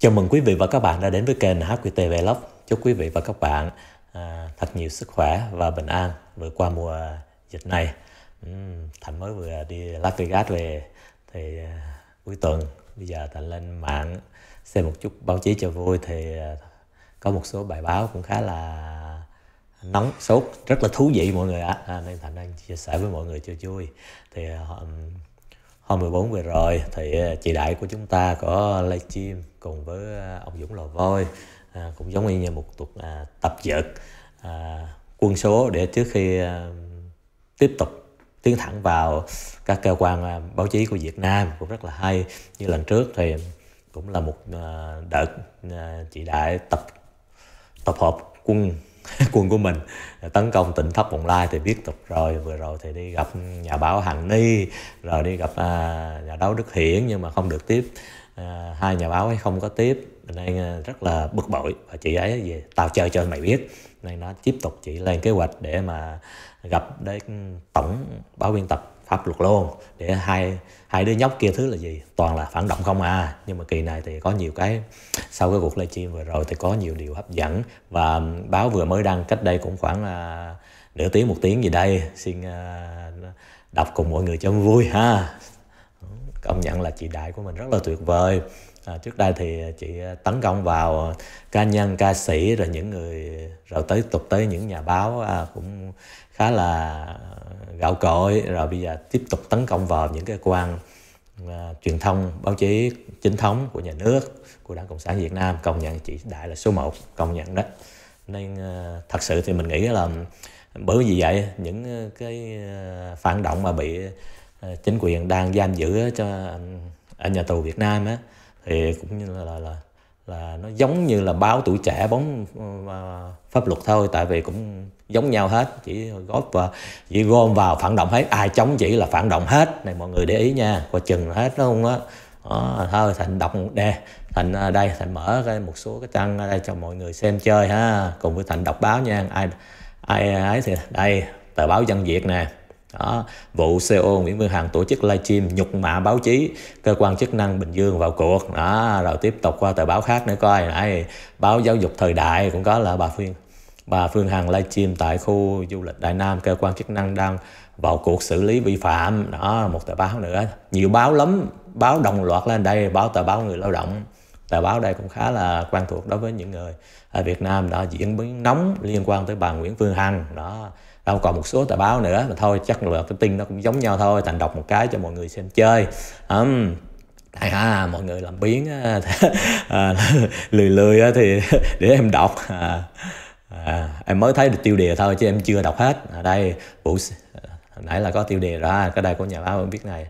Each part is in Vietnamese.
Chào mừng quý vị và các bạn đã đến với kênh HQT Vlog. Chúc quý vị và các bạn à, thật nhiều sức khỏe và bình an vượt qua mùa dịch này. Uhm, Thành mới vừa đi Las Vegas về thì à, cuối tuần bây giờ Thành lên mạng xem một chút báo chí cho vui thì à, có một số bài báo cũng khá là nóng sốt rất là thú vị mọi người ạ à. nên Thành đang chia sẻ với mọi người cho vui thì à, hôm 14 vừa rồi thì ờ, chị đại của chúng ta có livestream cùng với ờ, ông Dũng Lò Voi à, cũng giống như một tục à, tập dượt à, quân số để trước khi à, tiếp tục tiến thẳng vào các cơ quan à, báo chí của Việt Nam cũng rất là hay như lần trước thì cũng là một à, đợt à, chị đại tập tập hợp quân quân của mình tấn công tỉnh thất bồng lai thì biết tục rồi vừa rồi thì đi gặp nhà báo hằng ni rồi đi gặp à, nhà báo đức hiển nhưng mà không được tiếp à, hai nhà báo ấy không có tiếp nên à, rất là bực bội và chị ấy về tao chơi cho mày biết nên nó tiếp tục chị lên kế hoạch để mà gặp đến tổng báo biên tập pháp luật luôn để hai hai đứa nhóc kia thứ là gì toàn là phản động không à nhưng mà kỳ này thì có nhiều cái sau cái cuộc livestream vừa rồi thì có nhiều điều hấp dẫn và báo vừa mới đăng cách đây cũng khoảng à, nửa tiếng một tiếng gì đây xin à, đọc cùng mọi người cho vui ha công nhận là chị đại của mình rất là tuyệt vời à, trước đây thì chị tấn công vào cá nhân ca sĩ rồi những người rồi tới tục tới những nhà báo à, cũng khá là gạo cội rồi bây giờ tiếp tục tấn công vào những cái quan uh, truyền thông báo chí chính thống của nhà nước của đảng cộng sản việt nam công nhận chỉ đại là số 1 công nhận đó nên uh, thật sự thì mình nghĩ là bởi vì vậy những cái à, phản động mà bị chính quyền đang giam giữ cho ở nhà tù việt nam á thì cũng như là, là, là là nó giống như là báo tuổi trẻ bóng ờ, ờ, pháp luật thôi tại vì cũng giống nhau hết chỉ góp và chỉ gom vào phản động hết ai chống chỉ là phản động hết này mọi người để ý nha qua chừng hết đúng không á đó, thôi thành đọc đề thành à, đây thành mở cái một số cái trang đây cho mọi người xem chơi ha cùng với thành đọc báo nha ai ai ấy thì đây tờ báo dân việt nè đó, vụ CEO Nguyễn Phương Hằng tổ chức livestream nhục mạ báo chí cơ quan chức năng Bình Dương vào cuộc đó rồi tiếp tục qua tờ báo khác nữa coi Đấy, báo giáo dục thời đại cũng có là bà Phương bà Phương Hằng livestream tại khu du lịch Đại Nam cơ quan chức năng đang vào cuộc xử lý vi phạm đó một tờ báo nữa nhiều báo lắm báo đồng loạt lên đây báo tờ báo người lao động tờ báo đây cũng khá là quen thuộc đối với những người ở Việt Nam đã diễn biến nóng liên quan tới bà Nguyễn Phương Hằng đó không còn một số tờ báo nữa mà thôi chắc là tin nó cũng giống nhau thôi thành đọc một cái cho mọi người xem chơi um, hay ha mọi người làm biến à, lười lười thì để em đọc à, à, em mới thấy được tiêu đề thôi chứ em chưa đọc hết ở à, đây vụ nãy là có tiêu đề ra cái đây của nhà báo em biết này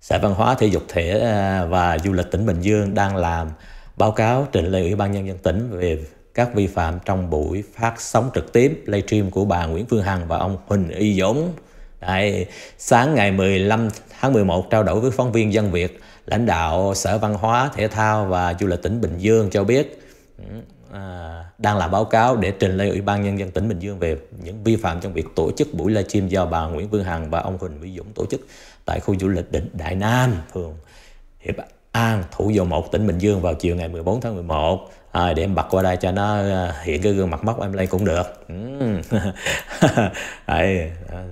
Sở Văn hóa Thể dục Thể à, và Du lịch tỉnh Bình Dương đang làm báo cáo trình lên Ủy ban Nhân dân tỉnh về các vi phạm trong buổi phát sóng trực tiếp livestream của bà Nguyễn Phương Hằng và ông Huỳnh Y Dũng. Đấy, sáng ngày 15 tháng 11 trao đổi với phóng viên Dân Việt, lãnh đạo Sở Văn hóa, Thể thao và Du lịch tỉnh Bình Dương cho biết ừ, à, đang làm báo cáo để trình lên Ủy ban Nhân dân tỉnh Bình Dương về những vi phạm trong việc tổ chức buổi livestream do bà Nguyễn Phương Hằng và ông Huỳnh Y Dũng tổ chức tại khu du lịch đỉnh Đại Nam, phường Hiệp An, Thủ Dầu Một, tỉnh Bình Dương vào chiều ngày 14 tháng 11 à, để em bật qua đây cho nó ờ, hiện cái gương mặt móc em lên cũng được ừ. Đấy. Ờ,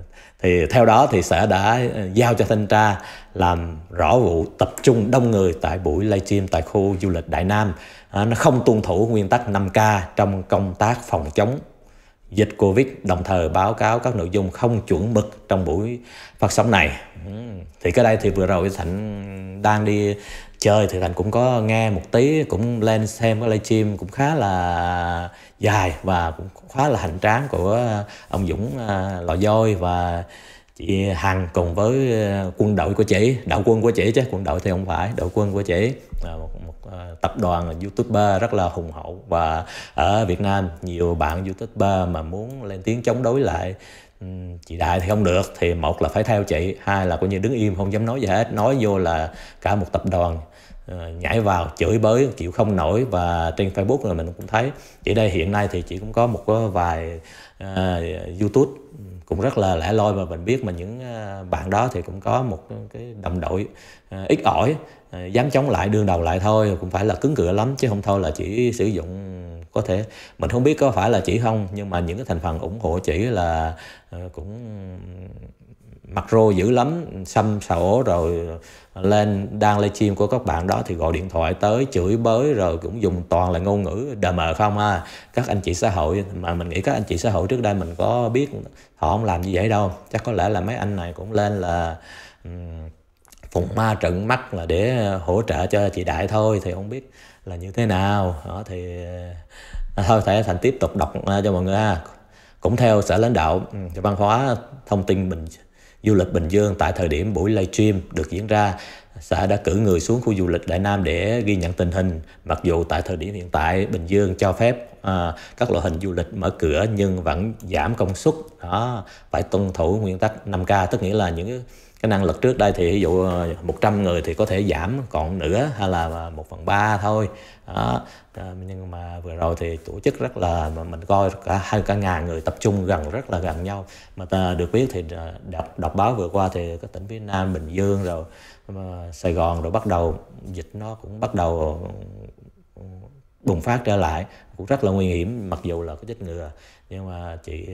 thì theo đó thì sở đã giao cho thanh tra làm rõ vụ tập trung đông người tại buổi livestream tại khu du lịch Đại Nam à, nó không tuân thủ nguyên tắc 5K trong công tác phòng chống dịch Covid đồng thời báo cáo các nội dung không chuẩn mực trong buổi phát sóng này. Ừ, thì cái đây thì vừa rồi Thạnh đang đi chơi thì thành cũng có nghe một tí cũng lên xem cái livestream cũng khá là dài và cũng khá là hành tráng của ông Dũng à, Lò Dôi và chị Hằng cùng với à, quân đội của chị đạo quân của chị chứ quân đội thì không phải đội quân của chị à, một, một tập đoàn là youtuber rất là hùng hậu và ở Việt Nam nhiều bạn youtuber mà muốn lên tiếng chống đối lại chị đại thì không được thì một là phải theo chị hai là coi như đứng im không dám nói gì hết nói vô là cả một tập đoàn Ờ, nhảy vào chửi bới chịu không nổi và trên Facebook là mình cũng thấy chỉ đây hiện nay thì chỉ cũng có một vài uh, YouTube cũng rất là lẻ loi và mình biết mà những ờ, bạn đó thì cũng có một cái đồng đội uh, ít ỏi uh, dám chống lại đương đầu lại thôi cũng phải là cứng cựa lắm chứ không thôi là chỉ sử dụng có thể mình không biết có phải là chỉ không nhưng mà những cái thành phần ủng hộ chỉ là uh, cũng mặt rô dữ lắm xăm sổ rồi lên đang lên chim của các bạn đó thì gọi điện thoại tới chửi bới rồi cũng dùng toàn là ngôn ngữ đờ mờ không ha các anh chị xã hội mà mình nghĩ các anh chị xã hội trước đây mình có biết họ không làm như vậy đâu chắc có lẽ là mấy anh này cũng lên là um, phụng ma trận mắt là để hỗ trợ cho chị đại thôi thì không biết là như thế nào đó thì à, thôi thể thành tiếp tục đọc à, cho mọi người ha cũng theo sở lãnh đạo văn hóa thông tin bình du lịch Bình Dương tại thời điểm buổi livestream được diễn ra xã đã cử người xuống khu du lịch Đại Nam để ghi nhận tình hình mặc dù tại thời điểm hiện tại Bình Dương cho phép à, các loại hình du lịch mở cửa nhưng vẫn giảm công suất đó phải tuân thủ nguyên tắc 5K tức nghĩa là những cái năng lực trước đây thì ví dụ 100 ờ, người thì có thể giảm còn nửa hay là 1 phần 3 thôi đó. Ờ, nhưng mà vừa rồi thì tổ chức rất là mình coi cả hai cả ngàn người tập trung gần rất là gần nhau mà ta được biết thì đọc, ờ, đọc báo vừa qua thì các tỉnh phía Nam Bình Dương rồi Sài Gòn rồi bắt đầu dịch nó cũng bắt đầu ừ, bùng phát trở lại cũng rất là nguy hiểm mặc dù là có chích ngừa nhưng mà chị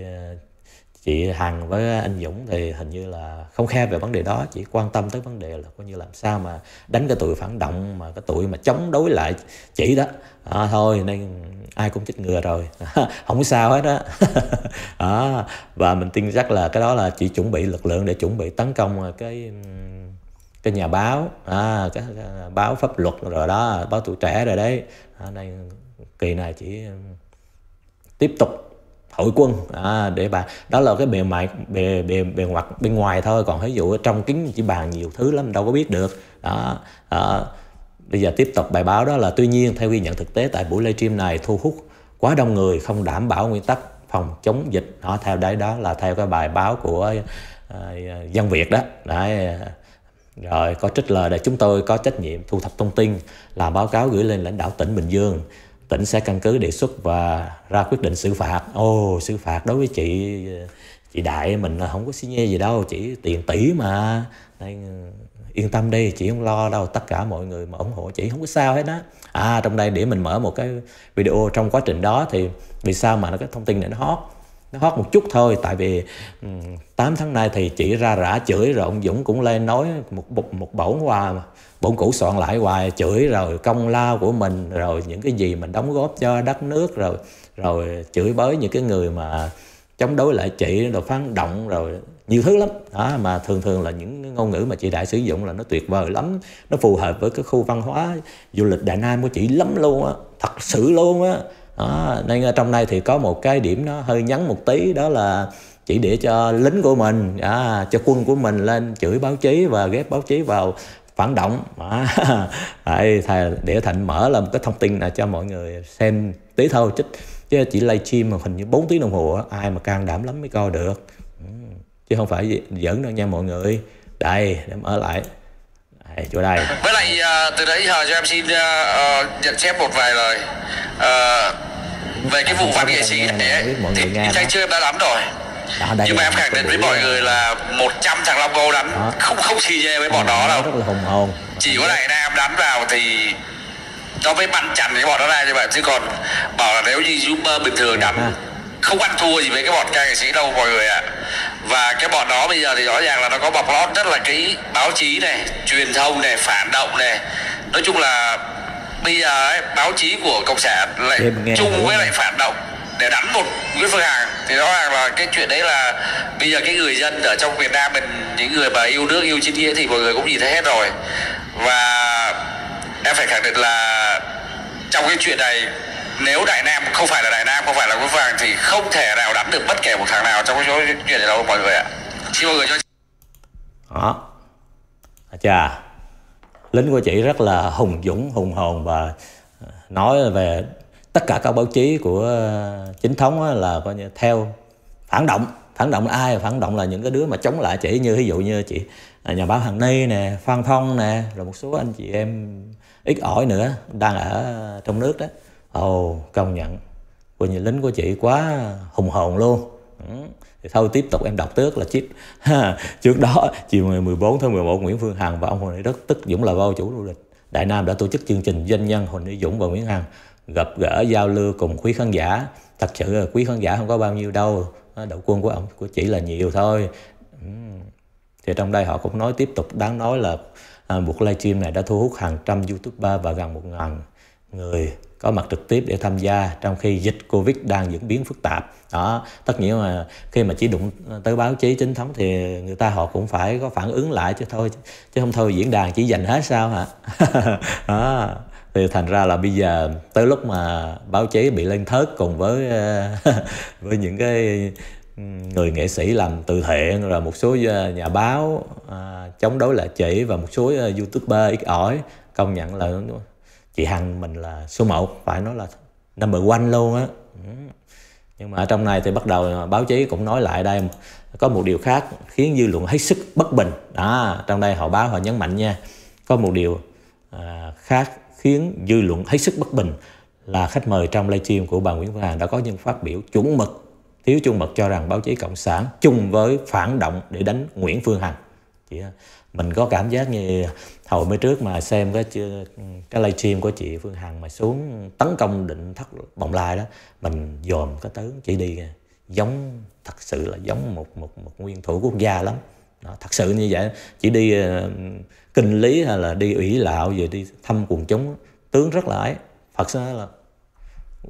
chị Hằng với anh Dũng thì hình như là không khe về vấn đề đó chỉ quan tâm tới vấn đề là coi như làm sao mà đánh cái tụi phản động mà cái tụi mà chống đối lại chỉ đó à, thôi nên ai cũng chích ngừa rồi không sao hết đó à, và mình tin chắc là cái đó là chị chuẩn bị lực lượng để chuẩn bị tấn công cái cái nhà báo à, cái, cái báo pháp luật rồi đó báo tuổi trẻ rồi đấy à, nên kỳ này chỉ tiếp tục hội quân à, để bà đó là cái bề mặt bề bề bề ngoặt bên ngoài thôi còn ví dụ trong kính chỉ bàn nhiều thứ lắm đâu có biết được đó à, bây giờ tiếp tục bài báo đó là tuy nhiên theo ghi nhận thực tế tại buổi livestream này thu hút quá đông người không đảm bảo nguyên tắc phòng chống dịch đó theo đấy đó là theo cái bài báo của uh, dân việt đó đấy rồi có trích lời là chúng tôi có trách nhiệm thu thập thông tin làm báo cáo gửi lên lãnh đạo tỉnh Bình Dương tỉnh sẽ căn cứ đề xuất và ra quyết định xử phạt ô oh, xử phạt đối với chị chị đại mình là không có xin nhê gì đâu chỉ tiền tỷ mà Nên, yên tâm đi chị không lo đâu tất cả mọi người mà ủng hộ chị không có sao hết á. à trong đây để mình mở một cái video trong quá trình đó thì vì sao mà nó cái thông tin này nó hot nó hot một chút thôi tại vì 8 tháng nay thì chị ra rã chửi rồi ông Dũng cũng lên nói một một, một bổng hoa mà bổn cũ soạn lại hoài chửi rồi công lao của mình rồi những cái gì mình đóng góp cho đất nước rồi rồi chửi bới những cái người mà chống đối lại chị rồi phán động rồi nhiều thứ lắm đó, mà thường thường là những ngôn ngữ mà chị đại sử dụng là nó tuyệt vời lắm nó phù hợp với cái khu văn hóa du lịch đại nam của chị lắm luôn á thật sự luôn á đó. nên trong này thì có một cái điểm nó hơi nhắn một tí đó là chỉ để cho lính của mình à, cho quân của mình lên chửi báo chí và ghép báo chí vào phản động à, để Thịnh mở là một cái thông tin là cho mọi người xem tí thôi chứ, chứ chỉ livestream mà hình như 4 tiếng đồng hồ ai mà can đảm lắm mới coi được ừ, chứ không phải giỡn đâu nha mọi người đây để mở lại đây, chỗ đây với lại à, từ đấy giờ cho em xin uh, nhận xét một vài lời uh, về cái vụ văn nghệ sĩ ấy, ấy thì tranh chưa đã lắm rồi đó, đây nhưng mà em khẳng định với mọi người ờ, là 100 thằng Long Go đánh đó. không không xì nhê với bọn đó đâu rất là hùng hồn chỉ có đại nam đánh vào thì nó mới bắn chặn cái bọn đó ra như vậy chứ còn bảo là nếu như Zoomer bình thường đánh à. không ăn thua gì với cái bọn ca nghệ sĩ đâu mọi người ạ à. và cái bọn đó bây giờ thì rõ ràng là nó có bọc lót rất là kỹ báo chí này truyền thông này phản động này nói chung là bây giờ ấy, báo chí của cộng sản lại chung với lại phản động để đánh một cái phương hàng thì rõ ràng là cái chuyện đấy là bây giờ cái người dân ở trong Việt Nam mình những người mà yêu nước yêu chiến nghĩa thì mọi người cũng nhìn thấy hết rồi và em phải khẳng định là trong cái chuyện này nếu Đại Nam không phải là Đại Nam không phải là quân vàng thì không thể nào đánh được bất kể một thằng nào trong cái chuyện này đâu mọi người ạ xin mọi người cho đó à, chà lính của chị rất là hùng dũng hùng hồn và nói về tất cả các báo chí của ờ, chính thống là coi như theo phản động phản động là ai phản động là những cái đứa mà chống lại chỉ như ví dụ như chị à, nhà báo hằng ni nè phan thông nè rồi một số anh chị em ít ỏi nữa đang ở trong nước đó ồ oh, công nhận coi như lính của chị quá hùng hồn luôn ừ. thì thôi tiếp tục em đọc tước là chip trước đó chiều ngày 14 tháng 11 Nguyễn Phương Hằng và ông Hồ Thị Đức tức Dũng là vô chủ du lịch Đại Nam đã tổ chức chương trình doanh nhân Hồ Thị Dũng và Nguyễn Hằng gặp gỡ giao lưu cùng quý khán giả thật sự là quý khán giả không có bao nhiêu đâu đậu quân của ông của chỉ là nhiều thôi thì trong đây họ cũng nói tiếp tục đáng nói là à, buộc livestream này đã thu hút hàng trăm youtuber và gần một ngàn người có mặt trực tiếp để tham gia trong khi dịch covid đang diễn biến phức tạp đó tất nhiên mà khi mà chỉ đụng tới báo chí chính thống thì người ta họ cũng phải có phản ứng lại chứ thôi chứ không thôi diễn đàn chỉ dành hết sao hả đó thì thành ra là bây giờ tới lúc mà báo chí bị lên thớt cùng với ờ, với những cái người nghệ sĩ làm từ thiện rồi một số ờ, nhà báo à, chống đối là chỉ và một số youtuber ít ỏi công nhận là chị hằng mình là số 1 phải nói là number one luôn á nhưng mà ở trong này thì bắt đầu báo chí cũng nói lại đây có một điều khác khiến dư luận hết sức bất bình đó trong đây họ báo họ nhấn mạnh nha có một điều à, khác khiến dư luận hết sức bất bình là khách mời trong livestream của bà Nguyễn Phương Hằng đã có những phát biểu chuẩn mực, thiếu chuẩn mực cho rằng báo chí cộng sản chung với phản động để đánh Nguyễn Phương Hằng. Chị, à, mình có cảm giác như hồi mới trước mà xem cái cái livestream của chị Phương Hằng mà xuống tấn công định thất bồng lai đó, mình dòm cái tướng chị đi giống thật sự là giống một một một nguyên thủ quốc gia lắm đó, thật sự như vậy chỉ đi uh, kinh lý hay là đi ủy lạo về đi thăm quần chúng tướng rất là ấy Phật ra là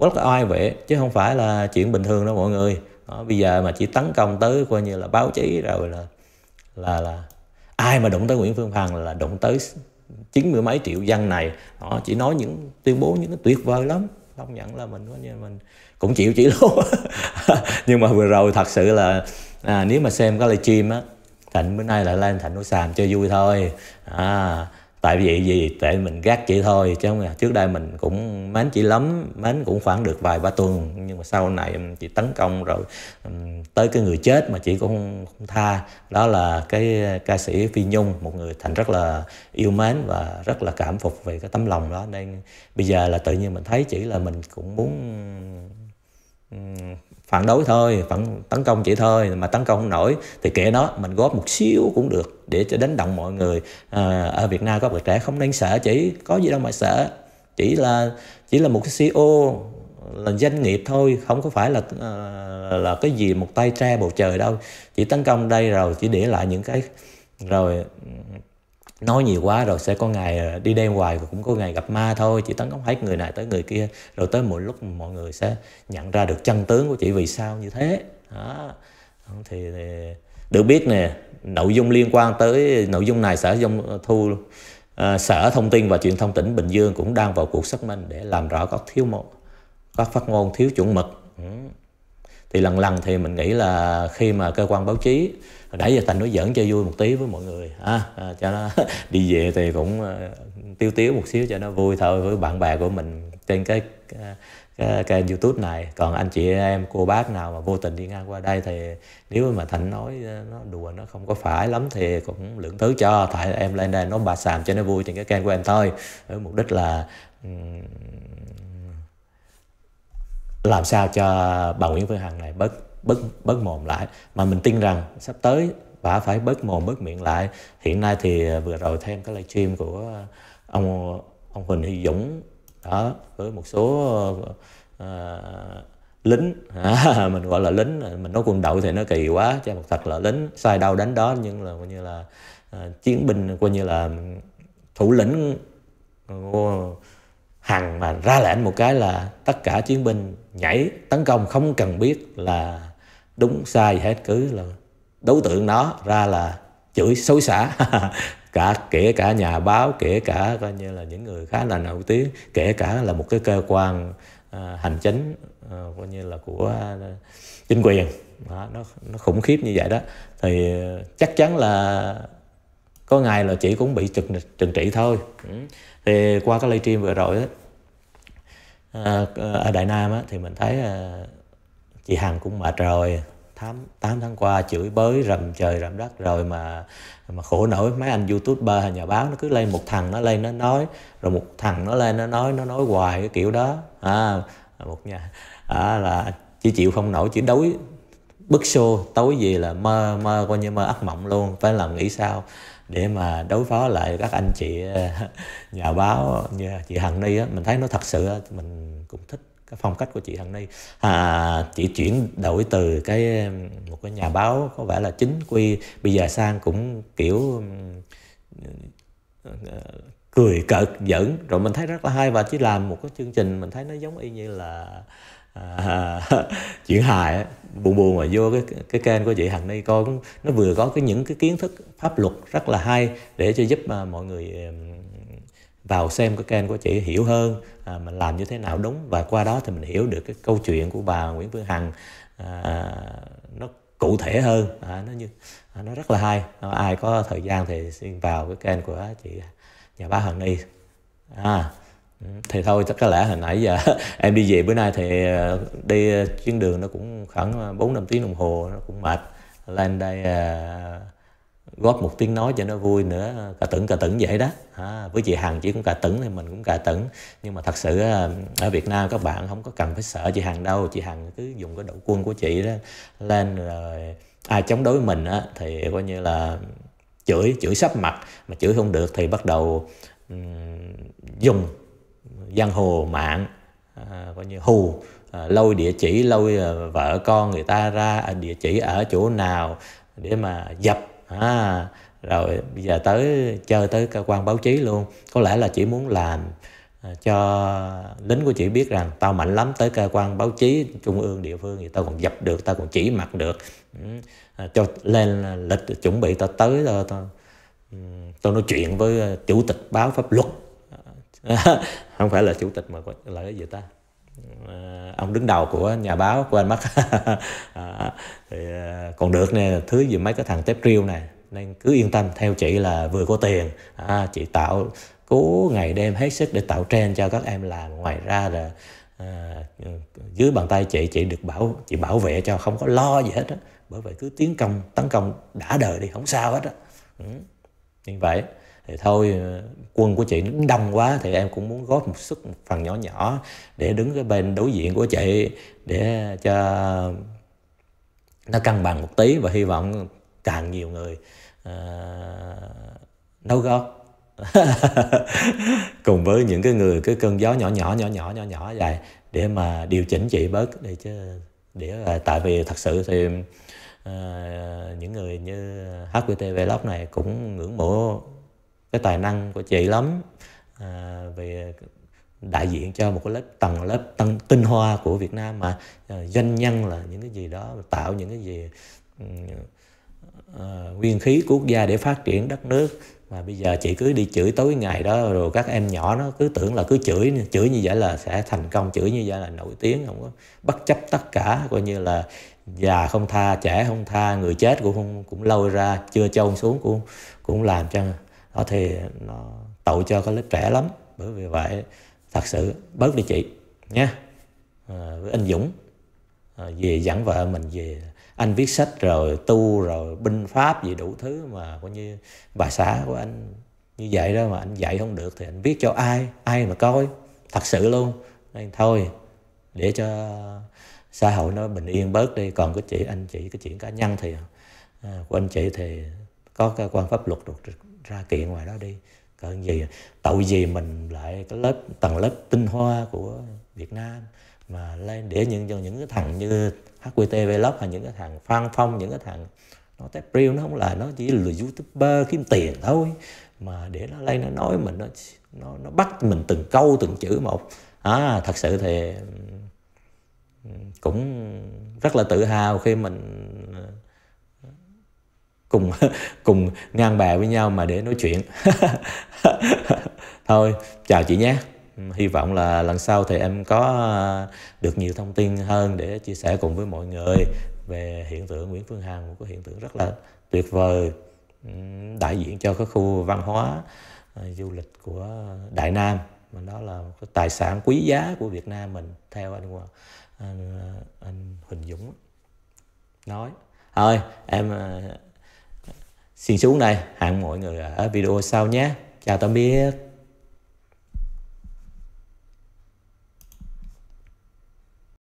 rất là oai vệ chứ không phải là chuyện bình thường đâu mọi người đó, bây giờ mà chỉ tấn công tới coi như là báo chí rồi là là là ai mà động tới Nguyễn Phương Hằng là động tới chín mươi mấy triệu dân này họ chỉ nói những tuyên bố những cái tuyệt vời lắm công nhận là mình như mình cũng chịu chỉ luôn nhưng mà vừa rồi thật sự là à, nếu mà xem cái livestream á Thịnh bữa nay lại lên Thịnh nói xàm cho vui thôi à, tại vì gì tại mình gắt chị thôi chứ không à trước đây mình cũng mến chị lắm mến cũng khoảng được vài ba tuần nhưng mà sau này chị tấn công rồi tới cái người chết mà chị cũng không, không tha đó là cái ca sĩ phi nhung một người thành rất là yêu mến và rất là cảm phục về cái tấm lòng đó nên bây giờ là tự nhiên mình thấy chỉ là mình cũng muốn phản đối thôi phản tấn công chỉ thôi mà tấn công không nổi thì kệ nó mình góp một xíu cũng được để cho đánh động mọi người à, ở Việt Nam có bạn trẻ không nên sợ chỉ có gì đâu mà sợ chỉ là chỉ là một cái CEO là doanh nghiệp thôi không có phải là à, là cái gì một tay tre bầu trời đâu chỉ tấn công đây rồi chỉ để lại những cái rồi nói nhiều quá rồi sẽ có ngày ờ, đi đêm hoài và cũng có ngày gặp ma thôi chị tấn công hết người này tới người kia rồi tới mỗi lúc mọi người sẽ nhận ra được chân tướng của chị vì sao như thế đó thì, thì được biết nè nội dung liên quan tới nội dung này sở dung thu à, sở thông tin và truyền thông tỉnh bình dương cũng đang vào cuộc xác minh để làm rõ các thiếu mộ các phát ngôn thiếu chuẩn mực ừ thì lần lần thì mình nghĩ là khi mà cơ quan báo chí nãy giờ thành nói giỡn chơi vui một tí với mọi người à, à, cho nó đi về thì cũng uh, tiêu tiếu một xíu cho nó vui thôi với bạn bè của mình trên cái cái kênh youtube này còn anh chị em cô bác nào mà vô tình đi ngang qua đây thì nếu mà thành nói ờ, nó đùa nó không có phải lắm thì cũng lượng thứ cho tại em lên đây nó bà sàm cho nó vui trên cái kênh của em thôi với mục đích là um, làm sao cho bà Nguyễn Phương Hằng này bớt bớt bớt mồm lại mà mình tin rằng sắp tới bà phải bớt mồm bớt miệng lại hiện nay thì vừa rồi thêm cái livestream của ông ông Huỳnh Huy Dũng đó với một số uh, lính à, mình gọi là lính mình nói quân đội thì nó kỳ quá cho một thật là lính sai đâu đánh đó nhưng là coi như là uh, chiến binh coi như là thủ lĩnh uh, hằng mà ra lệnh một cái là tất cả chiến binh nhảy tấn công không cần biết là đúng sai gì hết cứ là đối tượng nó ra là chửi xối xả cả kể cả nhà báo kể cả coi như là những người khá là nổi tiếng kể cả là một cái cơ quan uh, hành chính uh, coi như là của uh, chính quyền đó, nó nó khủng khiếp như vậy đó thì chắc chắn là có ngày là chị cũng bị trừng, trừng trị thôi ừ. thì qua cái livestream vừa rồi á à, ở Đại Nam á thì mình thấy à, chị Hằng cũng mệt rồi 8, 8 tháng qua chửi bới rầm trời rầm đất rồi mà mà khổ nổi mấy anh youtuber hay nhà báo nó cứ lên một thằng nó lên nó nói rồi một thằng nó lên nó nói nó nói hoài cái kiểu đó à, một nhà à, là chỉ chịu không nổi chỉ đối bức xô tối gì là mơ mơ coi như mơ ác mộng luôn phải làm nghĩ sao để mà đối phó lại các anh chị ờ, nhà báo như chị Hằng Ni á mình thấy nó thật sự mình cũng thích cái phong cách của chị Hằng Ni à, chị chuyển đổi từ cái một cái nhà báo có vẻ là chính quy bây giờ sang cũng kiểu ờ, ờ, cười cợt giỡn rồi mình thấy rất là hay và chỉ làm một cái chương trình mình thấy nó giống y như là à, chuyện hài ấy buồn buồn mà vô cái cái kênh của chị Hằng đây coi cũng nó vừa có cái những cái kiến thức pháp luật rất là hay để cho giúp mà mọi người vào xem cái kênh của chị hiểu hơn à, mình làm như thế nào đúng và qua đó thì mình hiểu được cái câu chuyện của bà Nguyễn Phương Hằng à, nó cụ thể hơn à, nó như à, nó rất là hay à, ai có thời gian thì xin vào cái kênh của chị nhà báo Hằng đi à, thì thôi chắc có lẽ hồi nãy giờ em đi về bữa nay thì ờ, đi ờ, chuyến đường nó cũng khoảng 4 ờ, năm tiếng đồng hồ nó cũng mệt lên đây góp một tiếng nói cho nó vui nữa cà tửng cà tửng vậy đó à, với chị Hằng chỉ cũng cà tửng thì mình cũng cà tửng nhưng mà thật sự ở Việt Nam các bạn không có cần phải sợ chị Hằng đâu chị Hằng cứ dùng cái độ quân của chị đó lên rồi ai chống đối mình á, thì coi như là chửi chửi sắp mặt mà chửi không được thì bắt đầu um, dùng giang hồ mạng à, coi như hù à, lôi địa chỉ lôi à, vợ con người ta ra à, địa chỉ ở chỗ nào để mà dập à, rồi bây giờ tới chơi tới cơ quan báo chí luôn có lẽ là chỉ muốn làm cho lính của chị biết rằng tao mạnh lắm tới cơ quan báo chí trung ương địa phương thì tao còn dập được tao còn chỉ mặt được ừ, cho lên lịch chuẩn bị tao tới tao, tao, ừ, tao nói chuyện với chủ tịch báo pháp luật không phải là chủ tịch mà là cái gì ta à, ông đứng đầu của nhà báo quên mất à, thì ờ, còn được nè thứ gì mấy cái thằng tép riêu này nên cứ yên tâm theo chị là vừa có tiền à, chị tạo cố ngày đêm hết sức để tạo trend cho các em làm ngoài ra là à, dưới bàn tay chị chị được bảo chị bảo vệ cho không có lo gì hết á bởi vậy cứ tiến công tấn công đã đời đi không sao hết á ừ. như vậy thì thôi ờ, quân của chị nó đông quá thì em cũng muốn góp một sức một phần nhỏ nhỏ để đứng cái bên đối diện của chị để cho nó cân bằng một tí và hy vọng càng nhiều người uh, nấu góp cùng với những cái người cái cơn gió nhỏ nhỏ nhỏ nhỏ nhỏ nhỏ vậy để mà điều chỉnh chị bớt để chứ để là tại vì thật sự thì uh, những người như HQT Vlog này cũng ngưỡng mộ cái tài năng của chị lắm à, về đại diện cho một cái lớp tầng lớp tân tinh hoa của Việt Nam mà à, doanh nhân là những cái gì đó tạo những cái gì à, nguyên khí quốc gia để phát triển đất nước mà bây giờ chị cứ đi chửi tối ngày đó rồi các em nhỏ nó cứ tưởng là cứ chửi chửi như vậy là sẽ thành công chửi như vậy là nổi tiếng không có bất chấp tất cả coi như là già không tha trẻ không tha người chết cũng cũng lâu ra chưa chôn xuống cũng cũng làm cho đó thì nó tội cho cái lớp trẻ lắm bởi vì vậy thật sự bớt đi chị nha à, với anh Dũng à, về dẫn vợ mình về anh viết sách rồi tu rồi binh pháp gì đủ thứ mà coi như bà xã của anh như vậy đó mà anh dạy không được thì anh viết cho ai ai mà coi thật sự luôn nên thôi để cho xã hội nó bình yên bớt đi còn cái chị anh chị cái chuyện cá nhân thì à, của anh chị thì có cơ quan pháp luật được ra kiện ngoài đó đi còn gì tội gì mình lại cái lớp tầng lớp tinh hoa của Việt Nam mà lên để những cho những cái thằng như HQT Vlog hay những cái thằng Phan Phong những cái thằng nó tép real nó không là nó chỉ là youtuber kiếm tiền thôi mà để nó lên nó nói mình nó nó, nó bắt mình từng câu từng chữ một à, thật sự thì cũng rất là tự hào khi mình cùng cùng ngang bài với nhau mà để nói chuyện thôi chào chị nhé hy vọng là lần sau thì em có ờ, được nhiều thông tin hơn để chia sẻ cùng với mọi người về hiện tượng Nguyễn Phương Hằng một cái hiện tượng rất là tuyệt vời đại diện cho cái khu văn hóa ờ, du lịch của Đại Nam mà đó là một cái tài sản quý giá của Việt Nam mình theo anh anh, ờ, anh Huỳnh Dũng nói thôi em Xin xuống đây, hẹn mọi người ở video sau nhé. Chào tạm biệt.